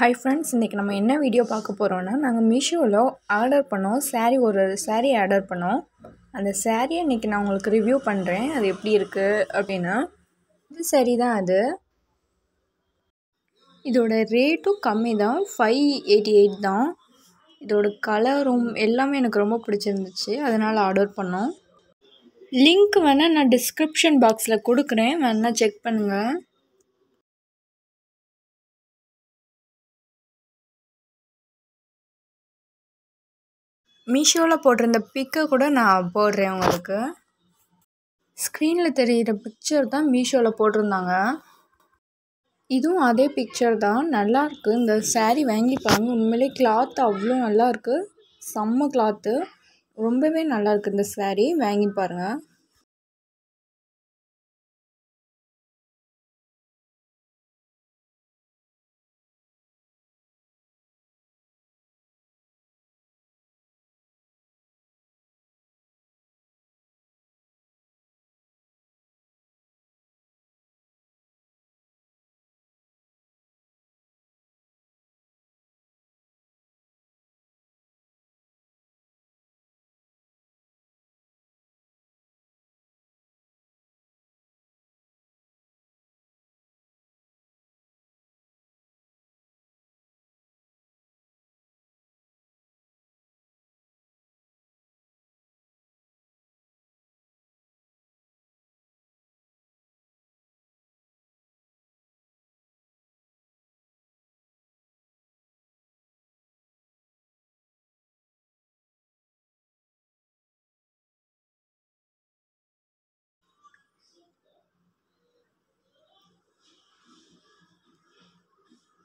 hi friends இன்றைக்கி நம்ம என்ன வீடியோ பார்க்க போகிறோன்னா நாங்கள் மீஷோவில் ஆர்டர் பண்ணோம் சாரீ ஒரு சாரீ ஆர்டர் பண்ணோம் அந்த சாரீயை இன்றைக்கி நான் உங்களுக்கு ரிவ்யூ பண்ணுறேன் அது எப்படி இருக்குது அப்படின்னா இது சரி தான் அது இதோட ரேட்டும் கம்மி தான் ஃபைவ் எயிட்டி எயிட் தான் இதோட கலரும் எல்லாமே எனக்கு ரொம்ப பிடிச்சிருந்துச்சு அதனால் ஆர்டர் பண்ணோம் லிங்க் வேணால் நான் டிஸ்கிரிப்ஷன் பாக்ஸில் கொடுக்குறேன் வேணால் செக் பண்ணுங்கள் மீஷோவில் போட்டிருந்த பிக்கை கூட நான் போடுறேன் உங்களுக்கு ஸ்க்ரீனில் தெரிகிற பிக்சர் தான் மீஷோவில் போட்டிருந்தாங்க இதுவும் அதே பிக்சர் தான் நல்லாயிருக்கு இந்த சேரீ வாங்கி பாருங்கள் உண்மையிலே கிளாத் அவ்வளோ நல்லாயிருக்கு செம்ம கிளாத்து ரொம்பவே நல்லாயிருக்கு இந்த சேரீ வாங்கி பாருங்கள்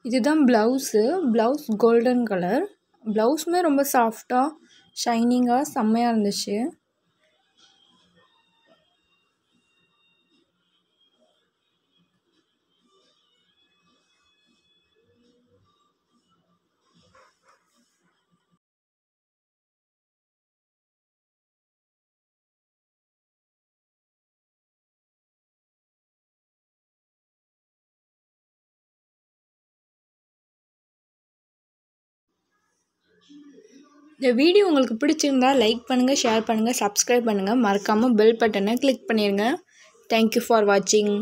இதுதான் ப்ளவுஸு ப்ளவுஸ் கோல்டன் கலர் ப்ளவுஸுமே ரொம்ப சாஃப்டாக ஷைனிங்காக செம்மையாக இருந்துச்சு இந்த வீடியோ உங்களுக்கு பிடிச்சிருந்தா லைக் பண்ணுங்கள் ஷேர் பண்ணுங்கள் சப்ஸ்கிரைப் பண்ணுங்கள் மறக்காமல் பெல் பட்டனை கிளிக் பண்ணிடுங்க தேங்க்யூ ஃபார் வாட்சிங்